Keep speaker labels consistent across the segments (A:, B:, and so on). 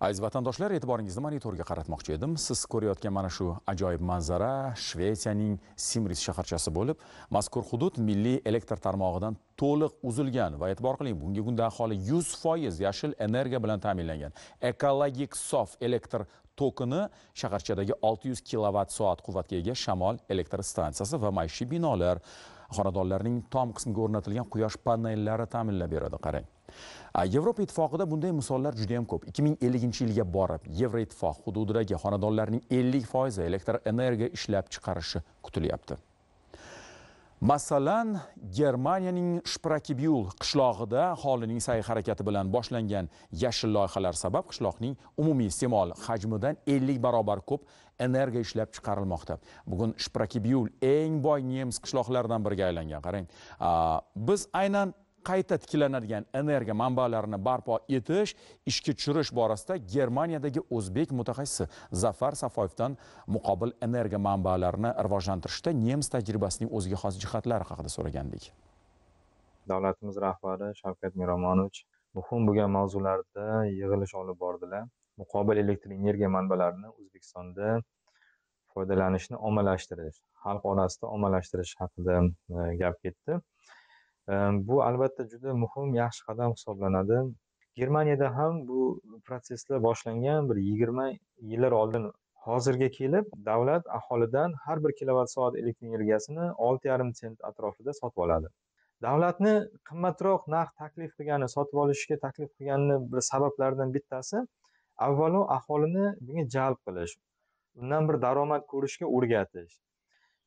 A: aziz vatandoshlar e'tiboringizni monitorga qaratmoqchi edim siz ko'rayotgan mana shu ajoyib manzara shvetsiyaning simris shaharchasi bo'lib mazkur hudud milliy elektr tarmog'idan to'liq uzilgan va e'tibor qiling bugungi kunda aholi 100 foiz yashil energiya bilan ta'minlangan ekologik sof elektr tokini shaharchadagi 600 kilovatt soat quvvatga ega shamol elektr stansiyasi va maishiy binolar xonadonlarning tom qismiga o'rnatilgan quyosh panellari ta'minlab beradi qarang yevropa ittifoqida bunday misollar juda yam ko'p 2050 yilga borib yevroittifoq hududidagi xonadonlarning 50 foizi elektr energiya ishlab chiqarishi kutilyapti masalan germaniyaning shprakibyul qishlog'ida aholining sa'y harakati bilan boshlangan yashil loyihalar sabab qishloqning umumiy iste'mol hajmidan 50 barobar ko'p energiya ishlab chiqarilmoqda bugun shprakibyul eng boy nemis qishloqlaridan biriga aylangan qarang biz aynan qayta tiklanadigan energiya manbalarini barpo etish ishga tushirish borasida germaniyadagi o'zbek mutaxassisi zafar safoyevdan muqobil energiya manbalarini rivojlantirishda nemis tajribasining o'ziga xos jihatlari haqida so'ragandik
B: davlatimiz rahbari shavkat miromonovich muhim bo'lgan mavzularda yig'ilish olib bordilar muqobil elektr energiya manbalarini o'zbekistonda foydalanishni ommalashtirish xalq orasida ommalashtirish haqida e, gap ketdi bu albatta juda muhim yaxshi qadam hisoblanadi germaniyada ham bu protsesslar boshlangan bir yigirma yillar oldin hozirga kelib davlat aholidan har bir kilovat soat elektr energiyasini olti yarim sent atrofida sotib oladi davlatni qimmatroq narx taklif qilgani sotib olishga taklif qilganini bir sabablaridan bittasi avvalo aholini bunga jalb qilish undan bir daromad ko'rishga o'rgatish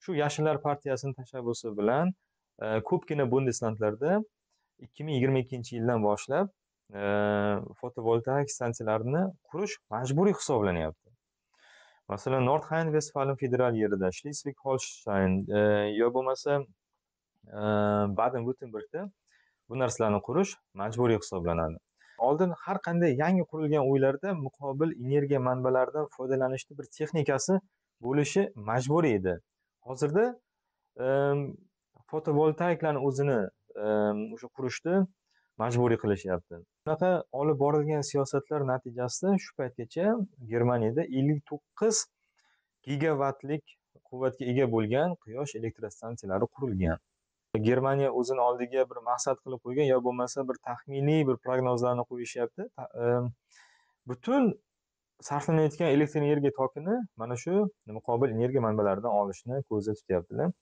B: shu yashillar partiyasini tashabbusi bilan ko'pgina bundeslandlarda ikki ming yigirma ikkinchi yildan boshlab e, fotovoltaik stansiyalarni qurish majburiy hisoblanyapti masalan hayn vestfalen federal yerida shlesvig holshtayn e, yo bo'lmasa e, baden vyurtembergda bu narsalarni qurish majburiy hisoblanadi oldin har qanday yangi qurilgan uylarda muqobil energiya manbalaridan foydalanishni bir texnikasi bo'lishi majburiy edi hozirda fotovoltaiklarni o'zini o'sha qurishni majburiy qilishyapti shunaqa olib borilgan siyosatlar natijasida shu paytgacha germaniyada ellik to'qqiz gigavatlik quvvatga ega bo'lgan quyosh elektrostansiyalari qurilgan germaniya o'zini oldiga bir maqsad qilib qo'ygan yo bo'lmasa bir taxminiy bir prognozlarni qo'yishyapti butun sarflanayotgan elektr energiya tokini mana shu muqobil energiya manbalaridan olishni ko'zda tutyaptilar